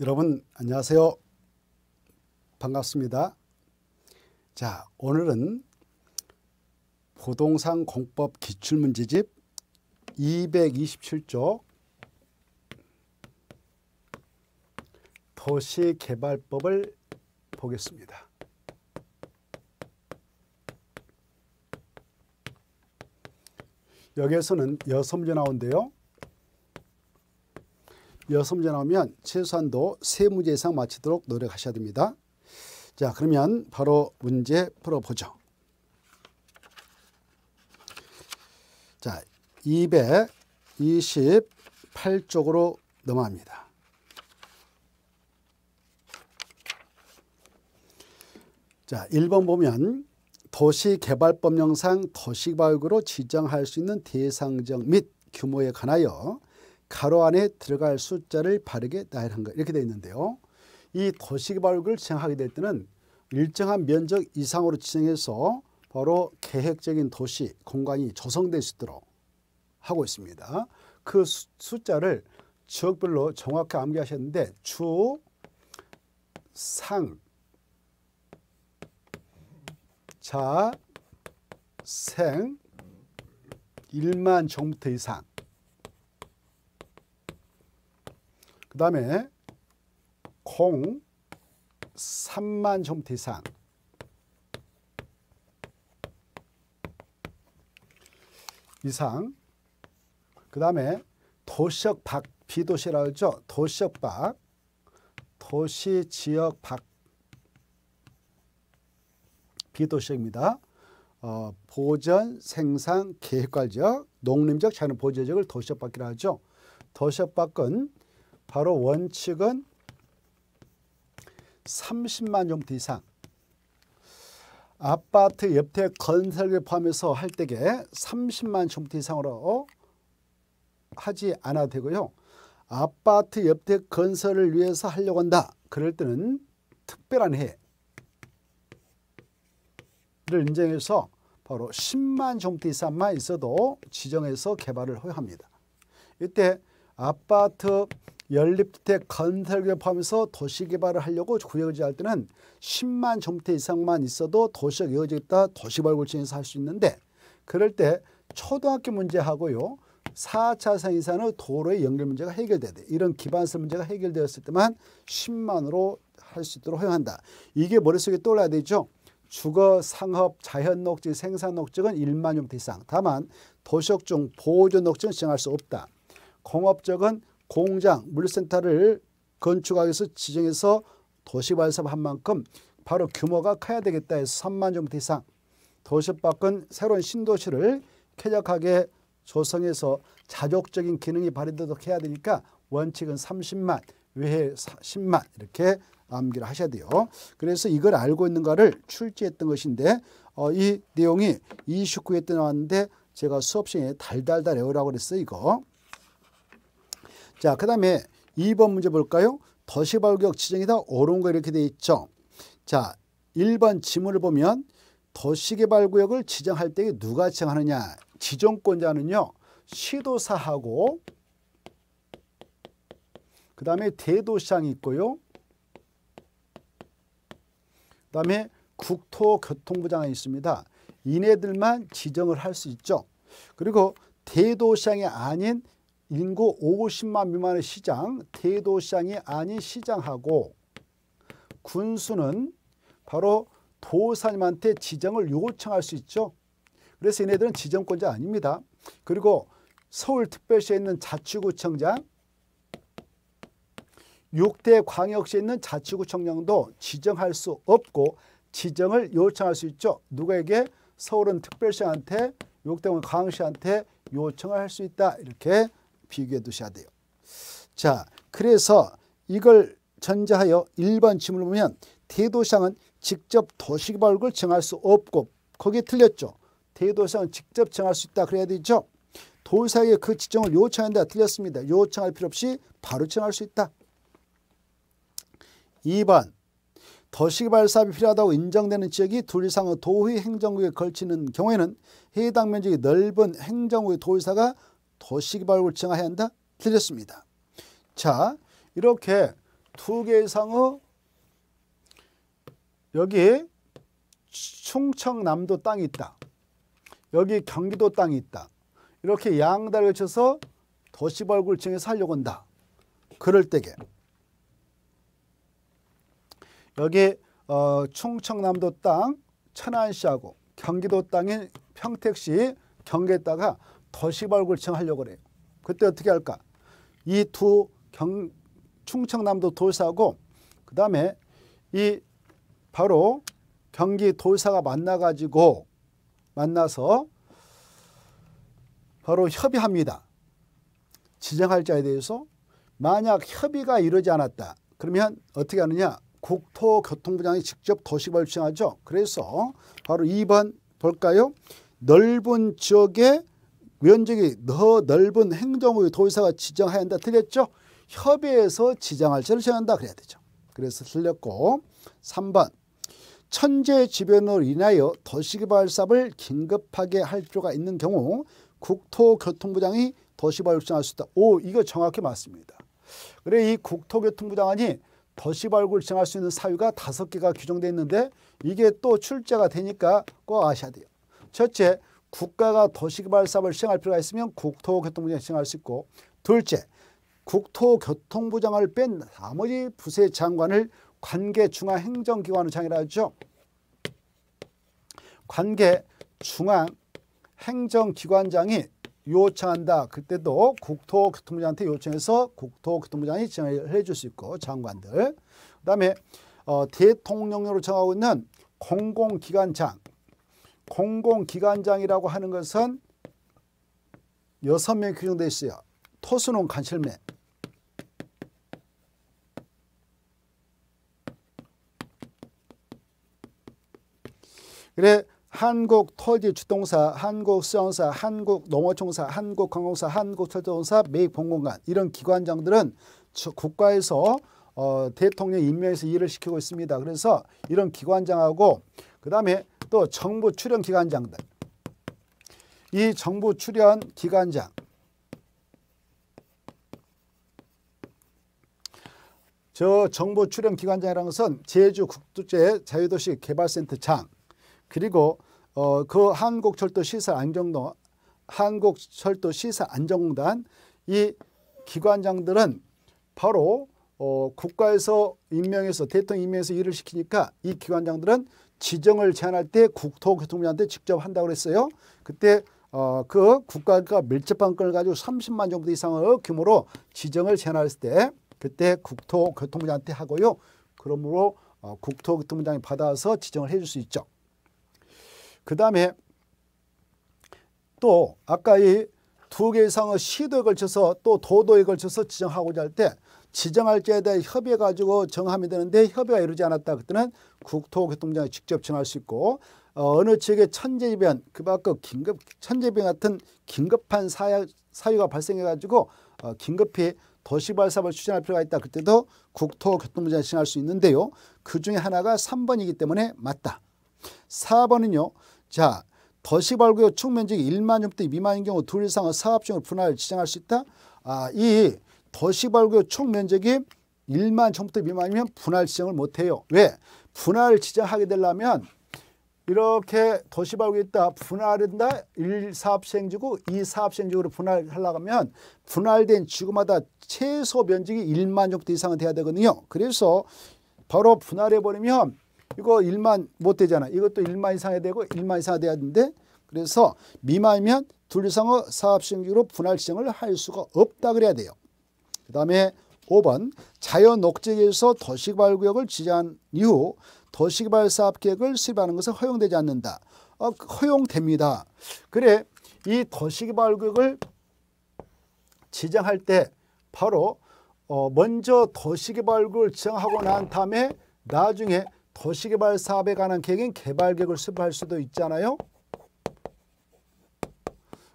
여러분 안녕하세요. 반갑습니다. 자, 오늘은 부동산 공법 기출문제집 227조 도시개발법을 보겠습니다. 여기에서는 여섯 문제 나온데요. 여섯문제 나오면 최소한도 세 문제 이상 맞히도록 노력하셔야 됩니다. 자 그러면 바로 문제 풀어보죠. 자 228쪽으로 넘어갑니다. 자 1번 보면 도시개발법령상 도시과육로 지정할 수 있는 대상적 및 규모에 관하여 가로 안에 들어갈 숫자를 바르게 나열한 거 이렇게 되어 있는데요. 이도시개발구을 지정하게 될 때는 일정한 면적 이상으로 지정해서 바로 계획적인 도시 공간이 조성될 수 있도록 하고 있습니다. 그 수, 숫자를 지역별로 정확히 암기하셨는데 주, 상, 자, 생, 1만 종부터 이상 그 다음에 콩 3만 홈티상 이상 그 다음에 도시역박 비도시라 그러죠. 도시역박 도시 지역 박 비도시입니다. 어, 보전 생산 계획 과리역 농림적 자연 보전 지역을 도시역 밖이라 하죠. 도시역 밖은 바로 원칙은 30만 용도 이상 아파트 옆에 건설을 포함해서 할 때게 30만 종부 이상으로 하지 않아도 되고요. 아파트 옆택 건설을 위해서 하려고 한다. 그럴 때는 특별한 해 를 인정해서 바로 10만 종부 이상만 있어도 지정해서 개발을 허용합니다. 이때 아파트 연립주택 건설 기업하면서 도시개발을 하려고 구역을 지할 때는 10만 정태 이상만 있어도 도시가 이어져 있다 도시발굴층에서 할 수 있는데 그럴 때 초등학교 문제하고요. 4차선 이상의 도로의 연결 문제가 해결돼야 돼. 이런 기반설 문제가 해결되었을 때만 10만으로 할 수 있도록 허용한다. 이게 머릿속에 떠올라야 되죠. 주거, 상업, 자연 녹지, 생산 녹지은 1만 용태 이상. 다만 도시역 중 보호전 녹지는 정할 수 없다. 공업적은 공장, 물센터를 건축하기 위해서 지정해서 도시 발사한 만큼 바로 규모가 커야 되겠다 해서 3만 정도 이상 도시 밖은 새로운 신도시를 쾌적하게 조성해서 자족적인 기능이 발휘되도록 해야 되니까 원칙은 30만 외에 10만 이렇게 암기를 하셔야 돼요. 그래서 이걸 알고 있는가를 출제했던 것인데 어, 이 내용이 29회 때 나왔는데 제가 수업 시간에 달달달 외우라고 그랬어요. 이거. 자, 그 다음에 2번 문제 볼까요? 더시발격 지정이다 어려거 이렇게 돼 있죠. 자, 1번 지문을 보면 도시개발구역을 지정할 때 누가 지정하느냐. 지정권자는요. 시도사하고 그 다음에 대도시장이 있고요. 그 다음에 국토교통부장이 있습니다. 이네들만 지정을 할 수 있죠. 그리고 대도시장이 아닌 인구 50만 미만의 시장, 대도시장이 아닌 시장하고 군수는 바로 도사님한테 지정을 요청할 수 있죠. 그래서 얘네들은 지정권자 아닙니다. 그리고 서울특별시에 있는 자치구청장, 6대 광역시에 있는 자치구청장도 지정할 수 없고 지정을 요청할 수 있죠. 누구에게? 서울은 특별시한테, 6대 광역시한테 요청을 할 수 있다. 이렇게 비교해 두셔야 돼요. 자, 그래서 이걸 전제하여 1번 지문을 보면 대도상은 직접 도시개발을 정할 수 없고 거기에 틀렸죠. 대도상은 직접 정할 수 있다 그래야 되죠. 도사에게 그 지정을 요청한다 틀렸습니다. 요청할 필요 없이 바로 정할 수 있다. 2번 도시개발 사업이 필요하다고 인정되는 지역이 둘 이상의 도의 행정구에 걸치는 경우에는 해당 면적이 넓은 행정구의 도의사가 도시개발 구청하 해야 한다? 틀렸습니다. 자, 이렇게 두개 이상의 여기 충청남도 땅이 있다. 여기 경기도 땅이 있다. 이렇게 양다리를 쳐서 도시발 굴층에 살려고 한다. 그럴 때게 여기 어, 충청남도 땅 천안시하고 경기도 땅인 평택시 경계에다가 도 시발굴청 하려고 그래요. 그때 어떻게 할까? 이 두 충청남도 도사하고 그 다음에 이 바로 경기 도사가 만나가지고 만나서 바로 협의합니다. 지정할 자에 대해서 만약 협의가 이루지 않았다. 그러면 어떻게 하느냐? 국토교통부장이 직접 도시벌 주장하죠. 그래서 바로 2번 볼까요? 넓은 지역에 면적이 더 넓은 행정의 도의사가 지정해야 한다. 틀렸죠? 협의해서 지정할 채를 정한다. 그래야 되죠. 그래서 틀렸고 3번 천재지변으로 인하여 도시개발사업을 긴급하게 할 필요가 있는 경우 국토교통부장이 도시개발 결정할 수 있다. 오 이거 정확히 맞습니다. 그래 이 국토교통부 장이 도시발굴 정할 수 있는 사유가 다섯 개가 규정돼 있는데 이게 또 출제가 되니까 꼭 아셔야 돼요. 첫째, 국가가 도시개발사업을 시행할 필요가 있으면 국토교통부장이 시행할 수 있고 둘째, 국토교통부장을 뺀 나머지 부세 장관을 관계 중앙 행정기관의 장이라 하죠. 관계 중앙 행정기관장이 요청한다. 그때도 국토교통부장한테 요청해서 국토교통부장이 지원을 해줄 수 있고 장관들. 그다음에 어, 대통령으로 정하고 있는 공공기관장 공공기관장이라고 하는 것은 여섯 명 규정되어 있어요. 토수는 간실맨. 그래 한국 토지 주동사, 한국 수영사, 한국 농어총사, 한국 관공사, 한국 철도공사, 매입 공공관 이런 기관장들은 국가에서 어, 대통령 임명해서 일을 시키고 있습니다. 그래서 이런 기관장하고 그 다음에 또 정부 출연 기관장 들이 정부 출연 기관장 저 정부 출연 기관장이라는 것은 제주 국제 자유도시 개발센터 장 그리고 어, 그 한국철도 시설 안정도 한국철도 시설 안정공단 이 기관장들은 바로 어, 국가에서 임명해서 대통령 임명해서 일을 시키니까 이 기관장들은 지정을 제안할 때 국토교통부한테 직접 한다고 그랬어요. 그때 어, 그 국가가 밀접한 건을 가지고 30만 정도 이상의 규모로 지정을 제안했을 때 그때 국토교통부장한테 하고요. 그러므로 어, 국토교통부장이 받아서 지정을 해 줄 수 있죠. 그 다음에 또 아까 이 두 개 이상의 시도에 걸쳐서 또 도도에 걸쳐서 지정하고자 할때 지정할지에 대해 협의해 가지고 정하면 되는데 협의가 이루지 않았다. 그때는 국토교통부장이 직접 정할 수 있고 어, 느 지역에 천재이변 그 밖에 긴급 천재이변 같은 긴급한 사유, 사유가 발생해 가지고 어, 긴급히 도시발사업을 추진할 필요가 있다. 그때도 국토교통부장이 정할 수 있는데요. 그 중에 하나가 3번이기 때문에 맞다. 4번은요. 자, 도시발구역 총면적이 1만 제대미만인 경우 둘이상은 사업종을 분할을 지정할 수 있다. 아, 이 도시발구역총 면적이 1만 청부터 미만이면 분할 지정을 못해요. 왜? 분할 지정하게 되려면 이렇게 도시발구 있다 분할된다 1사업시행지구 2사업시행지구로 분할하려고 하면 분할된 지구마다 최소 면적이 1만 정도 이상은 돼야 되거든요. 그래서 바로 분할해버리면 이거 1만 못 되잖아. 이것도 1만 이상이 되고 1만 이상이 돼야 되는데 그래서 미만이면 둘 이상의 사업시행지구로 분할 지정을 할 수가 없다 그래야 돼요. 그 다음에 5번 자연 녹지에서 도시개발구역을 지정한 이후 도시개발 사업계획을 수립하는 것은 허용되지 않는다. 어, 그 허용됩니다. 그래 이 도시개발구역을 지정할 때 바로 어, 먼저 도시개발구역을 지정하고 난 다음에 나중에 도시개발 사업에 관한 계획인 개발계획을 수립할 수도 있잖아요.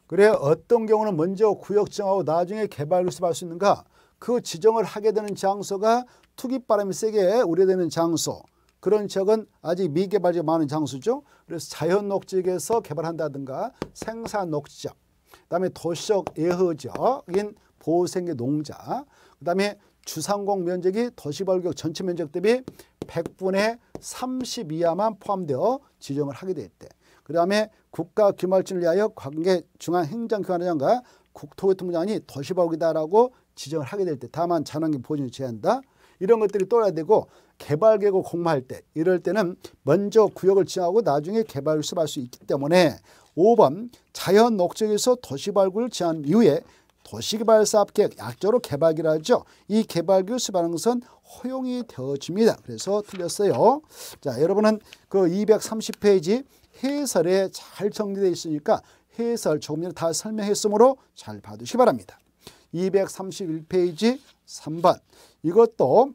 그래 어떤 경우는 먼저 구역 정하고 나중에 개발을 수립할 수 있는가? 그 지정을 하게 되는 장소가 투기바람이 세게 우려되는 장소 그런 지역은 아직 미개발이 지 많은 장소죠. 그래서 자연 녹지에서 개발한다든가 생산 녹지적, 그다음에 도시적 예허적인 보호생계 농자, 그다음에 주상공 면적이 도시발격 전체 면적 대비 100분의 30 이하만 포함되어 지정을 하게 됐대. 그 다음에 국가 규말진을 위하여 관계 중앙행정기관장과 국토교통부장이 도시발격이다라고 지정을 하게 될 때 다만 자원금 보증을 제한다. 이런 것들이 떠야 되고 개발 계획을 공모할 때 이럴 때는 먼저 구역을 지정하고 나중에 개발을 수립할 수 있기 때문에 5번 자연 녹지에서 도시 발굴을 제한 이후에 도시개발사업계획 약자로 개발이라 하죠. 이 개발계획 수반하는 것은 허용이 되어집니다. 그래서 틀렸어요. 자 여러분은 그 230페이지 해설에 잘 정리되어 있으니까 해설 조금 전에 다 설명했으므로 잘 봐두시기 바랍니다. 231페이지 3번 이것도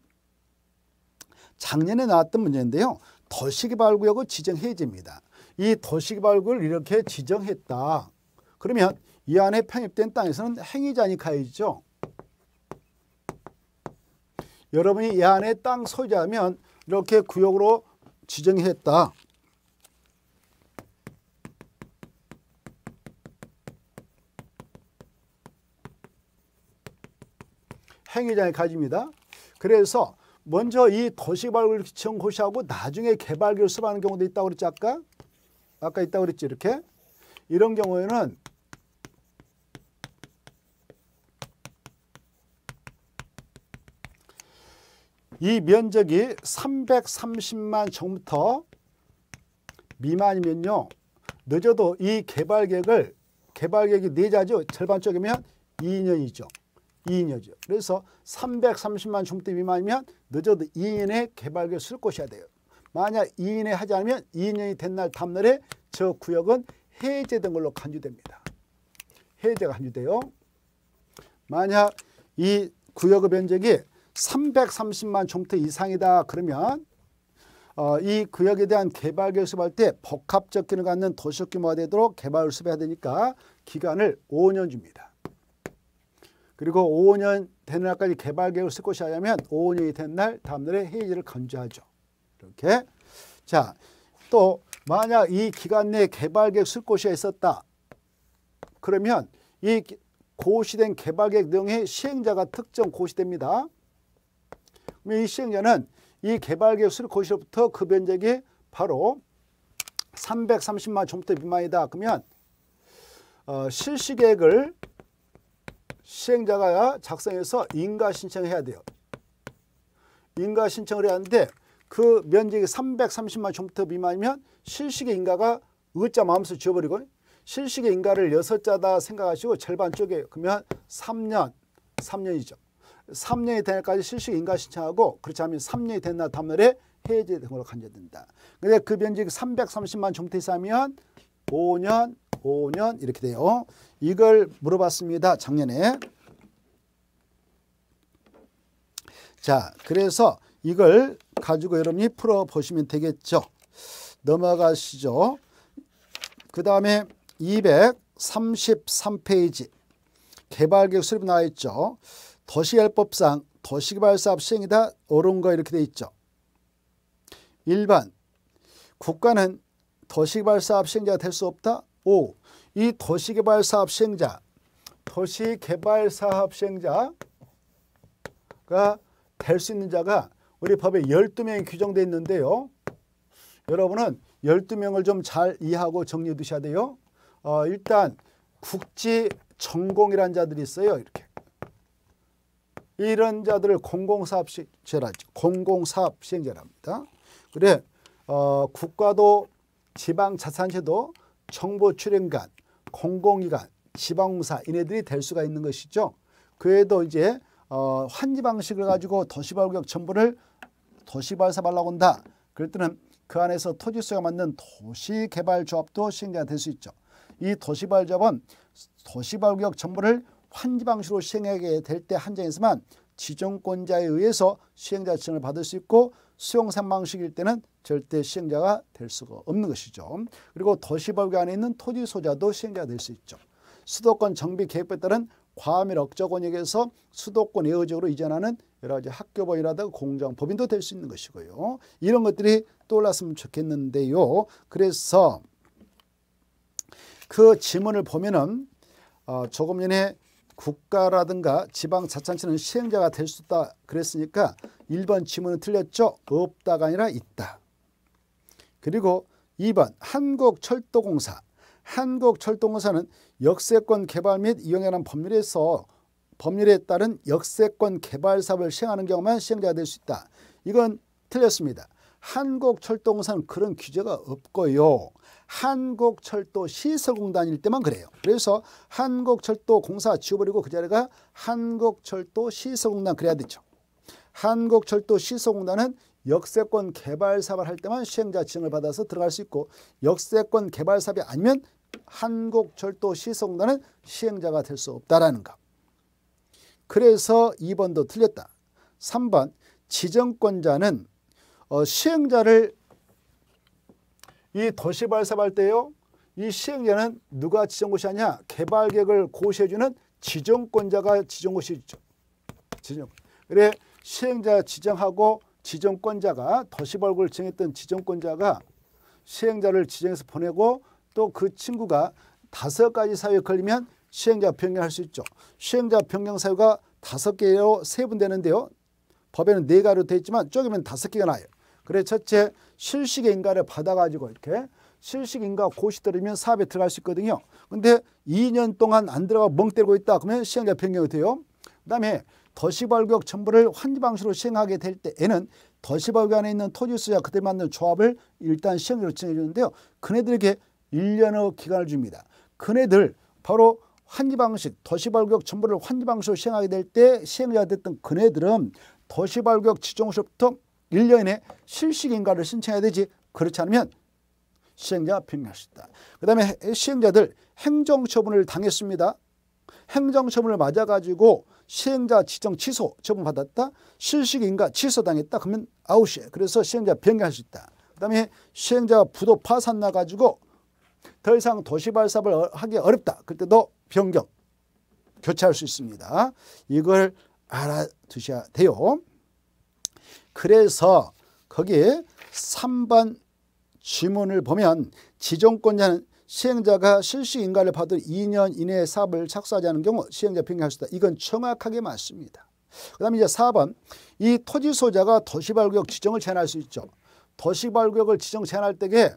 작년에 나왔던 문제인데요. 도시개발구역을 지정해제입니다. 이 도시개발구역을 이렇게 지정했다. 그러면 이 안에 편입된 땅에서는 행위자니 가해죠 여러분이 이 안에 땅 소유자면 이렇게 구역으로 지정했다. 행위장의 가지입니다. 그래서 먼저 이 도시개발구역 고시하고 나중에 개발계 수반하는 경우도 있다고 그랬지 아까? 아까 있다고 그랬지 이렇게? 이런 경우에는 이 면적이 330만 정부터 미만이면요. 늦어도 이 개발계획을 개발계획이 4자죠. 절반 쪽이면 2년이죠. 2인여죠. 그래서 330만 주택 미만이면 늦어도 2인의 개발계획 쓸 것이야 돼요. 만약 2인에 하지 않으면 2인이 된 날 다음날에 저 구역은 해제된 걸로 간주됩니다. 해제가 간주돼요. 만약 이 구역의 면적이 330만 종태 이상이다 그러면 어, 이 구역에 대한 개발 계획수업할 때 복합적 기능을 갖는 도시적 규모가 되도록 개발 수업해야 되니까 기간을 5년 줍니다. 그리고 5년 되는 날까지 개발 계획을 쓸 것이 아니면 5년이 된 날 다음날에 해지를 건조하죠. 이렇게 자또 만약 이 기간 내에 개발 계획 쓸 곳이 있었다. 그러면 이 고시된 개발 계획 내용의 시행자가 특정 고시됩니다. 이 시행자는 이 개발 계획 쓸 곳으로부터 그 면적이 바로 330만 제곱터 미만이다. 그러면 어, 실시 계획을 시행자가 작성해서 인가 신청해야 돼요. 인가 신청을 해야 하는데 그 면적이 330만 제곱터 미만이면 실식의 인가가 의자 마음수 지워버리고 실식의 인가를 6자다 생각하시고 절반 쪼개요. 그러면 3년, 3년이죠. 3년이 될 때까지 실식 인가 신청하고 그렇지 않으면 3년이 됐나 다음날에 해제된 걸로 간주된다. 근데 그 면적이 330만 제곱터 이상이면 5년, 5년 이렇게 돼요. 이걸 물어봤습니다. 작년에. 자, 그래서 이걸 가지고 여러분이 풀어보시면 되겠죠. 넘어가시죠. 그 다음에 233페이지 개발계획 수립 나와 있죠. 도시개발법상 도시개발사업 시행이다 옳은 거 이렇게 돼 있죠. 1번 국가는 도시개발 사업 시행자가 될 수 없다. 5. 이 도시개발 사업 시행자, 도시개발 사업 시행자가 될 수 있는 자가 우리 법에 12명이 규정되어 있는데요. 여러분은 12명을 좀 잘 이해하고 정리해 두셔야 돼요. 어, 일단 국지 전공이란 자들이 있어요. 이렇게. 이런 자들을 공공사업 시행자라 공공사업 시행자랍니다. 그래 어, 국가도 지방자산세도 정보출연관 공공기관, 지방공사 이네들이 될 수가 있는 것이죠. 그외에도 이제 어, 환지 방식을 가지고 도시발구역 정보를 도시발사발라고 한다. 그럴 때는 그 안에서 토지수가 맞는 도시개발조합도 시행자가 될 수 있죠. 이 도시발조합은 도시발구역 정보를 환지 방식으로 시행하게 될 때 한정에서만 지정권자에 의해서 시행자 지정을 받을 수 있고 수용산 방식일 때는 절대 시행자가 될 수가 없는 것이죠. 그리고 도시법규 안에 있는 토지 소자도 시행자가 될 수 있죠. 수도권 정비 계획에 법 따른 과밀 억저 권역에서 수도권 예외적으로 이전하는 여러 가지 학교법이라든가 공정 법인도 될 수 있는 것이고요. 이런 것들이 떠올랐으면 좋겠는데요. 그래서 그 지문을 보면은 어, 조금 전에 국가라든가 지방 자치단체는 시행자가 될 수 있다 그랬으니까 1번 지문은 틀렸죠. 없다가 아니라 있다. 그리고 2번 한국철도공사. 한국철도공사는 역세권 개발 및 이용에 관한 법률에서 법률에 따른 역세권 개발 사업을 시행하는 경우만 시행자가 될 수 있다. 이건 틀렸습니다. 한국철도공사는 그런 규제가 없고요. 한국철도 시설공단일 때만 그래요. 그래서 한국철도공사 지워버리고 그 자리가 한국철도 시설공단 그래야 되죠. 한국철도 시설공단은 역세권 개발 사업을 할 때만 시행자 지정을 받아서 들어갈 수 있고 역세권 개발 사업이 아니면 한국철도 시설공단은 시행자가 될 수 없다라는 것. 그래서 2번도 틀렸다. 3번 지정권자는 어, 시행자를 이 도시 발사할 때요. 이 시행자는 누가 지정고시하냐? 개발 계획을 고시해주는 지정권자가 지정고시죠. 지정. 그래 시행자 지정하고 지정권자가 도시발굴 정했던 지정권자가 시행자를 지정해서 보내고 또 그 친구가 다섯 가지 사유에 걸리면 시행자 변경할 수 있죠. 시행자 변경 사유가 다섯 개로 세분되는데요. 법에는 네 가지로 되어 있지만 쪼개면 다섯 개가 나요. 그래 첫째 실식인가를 받아가지고 이렇게 실식인가 고시 들으면 사업에 들어갈 수 있거든요. 근데 2년 동안 안 들어가 멍 때리고 있다. 그러면 시행자 변경이 돼요. 그다음에 도시발격 전부를 환지방식으로 시행하게 될 때에는 도시발격 안에 있는 토지수야 그때 맞는 조합을 일단 시행으로 진행해주는데요. 그네들에게 1년의 기간을 줍니다. 그네들 바로 환지방식, 도시발격 전부를 환지방식으로 시행하게 될 때 시행자가 됐던 그네들은 도시발격 지정시로부터 1년에 실식인가를 신청해야 되지 그렇지 않으면 시행자가 변경할수 있다. 그 다음에 시행자들 행정처분을 당했습니다. 행정처분을 맞아가지고 시행자 지정 취소 처분받았다. 실식인가 취소당했다. 그러면 아웃이에요. 그래서 시행자 변경할 수 있다. 그 다음에 시행자가 부도 파산 나가지고 더 이상 도시발사업을 어, 하기 어렵다. 그때도 변경, 교체할 수 있습니다. 이걸 알아두셔야 돼요. 그래서 거기에 3번 지문을 보면 지정권자는 시행자가 실시 인가를 받을 2년 이내에 사업을 착수하지 않은 경우 시행자 변경할 수 있다. 이건 정확하게 맞습니다. 그 다음에 이제 4번 이 토지 소유자가 도시발구역 지정을 제한할 수 있죠. 도시발구역을 지정 제한할 때에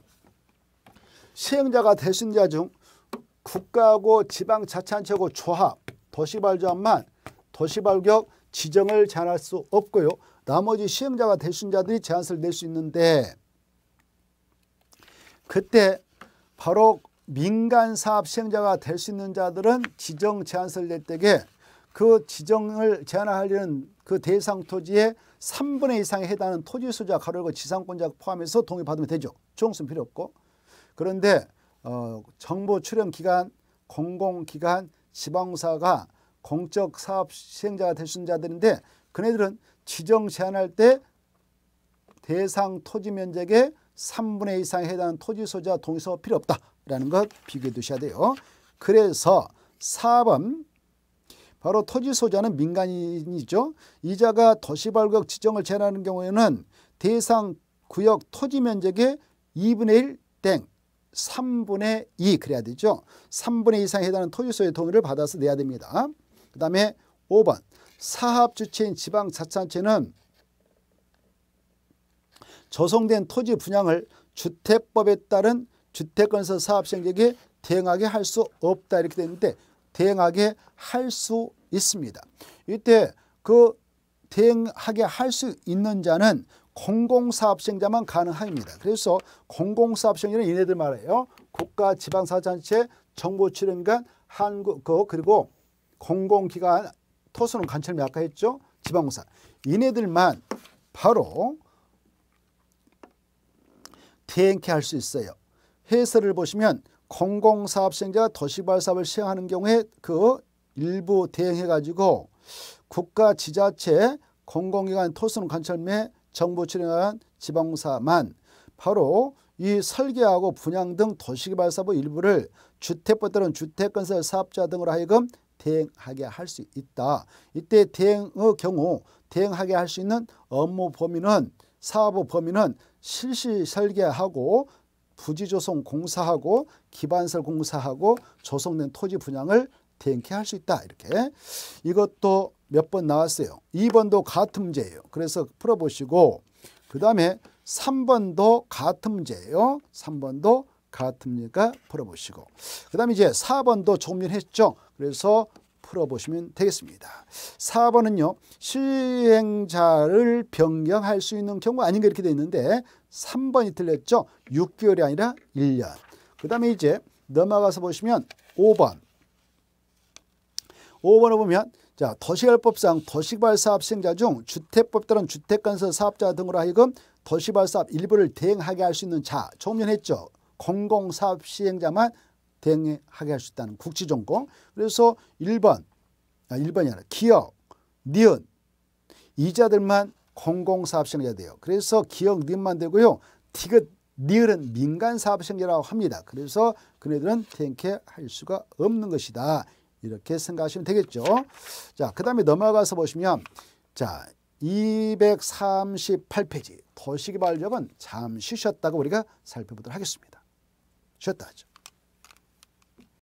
시행자가 대신자 중 국가하고 지방자치단체하고 조합 도시발전만 도시발격 지정을 제한할 수 없고요. 나머지 시행자가 대신자들이 제안서를 낼 수 있는데 그때 바로 민간 사업 시행자가 될 수 있는 자들은 지정 제안서를 낼 때에 그 지정을 제한하려는 그 대상 토지의 3분의 이상에 해당하는 토지 소유자 가로고 지상권자 포함해서 동의 받으면 되죠. 조성 필요 없고. 그런데 어, 정보 출연 기관, 공공기관, 지방사가 공적 사업 시행자가 될수 있는 자들인데 그네들은 지정 제한할 때 대상 토지 면적의 3분의 1이상에 해당하는 토지 소자 동의서 필요 없다라는 것 비교해 두셔야 돼요. 그래서 4번 바로 토지 소자는 민간인이죠. 이자가 도시발굴 지정을 제한하는 경우에는 대상 구역 토지 면적의 2분의 1땡 3분의 2 그래야 되죠. 3분의 2 이상에 해당하는 토지소의 동의를 받아서 내야 됩니다. 그 다음에 5번 사업 주체인 지방자치단체는 조성된 토지 분양을 주택법에 따른 주택건설 사업시행계에 대응하게 할 수 없다 이렇게 되는데 대응하게 할 수 있습니다. 이때 그 대응하게 할 수 있는 자는 공공사업시행자만 가능합니다. 그래서 공공사업시행자는 얘네들 말이에요. 국가, 지방사단체, 정보출연기관, 한국 그 그리고 공공기관 토수는 관철미 아까 했죠. 지방공산. 이네들만 바로 대행케 할 수 있어요. 해설을 보시면 공공사업시행자 도시발사업을 시행하는 경우에 그 일부 대행해가지고 국가 지자체 공공기관 토수능 관철매 정부 출연한 지방사만 바로 이 설계하고 분양 등 도시개발사업 일부를 주택보다는 뭐 주택건설 사업자 등으로 하여금 대행하게 할 수 있다. 이때 대행의 경우 대행하게 할 수 있는 업무 범위는 사업 범위는 실시 설계하고 부지조성 공사하고 기반설 공사하고 조성된 토지 분양을 대행케 할 수 있다. 이렇게 이것도 몇 번 나왔어요. 2번도 같은 문제예요. 그래서 풀어보시고 그 다음에 3번도 같은 문제예요. 3번도 같은 문제니까 풀어보시고 그 다음에 이제 4번도 조금 전 했죠. 그래서 풀어보시면 되겠습니다. 4번은요. 시행자를 변경할 수 있는 경우 아닌가 이렇게 돼 있는데 3번이 틀렸죠. 6개월이 아니라 1년. 그 다음에 이제 넘어가서 보시면 5번. 5번을 보면 자 도시개발법상 도시발사업 개 시행자 중 주택법 따른 주택건설 사업자 등으로 하여금 도시발사업 일부를 대행하게 할 수 있는 자, 조금 전 했죠. 공공사업 시행자만 대응하게 할 수 있다는 국지전공. 그래서 1번, 아, 1번이 아니라 기업, 니은, 이자들만 공공사업시행자가 돼요. 그래서 기업, 니은만 되고요. 디귿, 니은은 민간사업시행자라고 합니다. 그래서 그네들은 대응케 할 수가 없는 것이다. 이렇게 생각하시면 되겠죠. 자, 그 다음에 넘어가서 보시면 자, 238페이지 도시개발력은 잠시 쉬었다고 우리가 살펴보도록 하겠습니다. 쉬었다 하죠.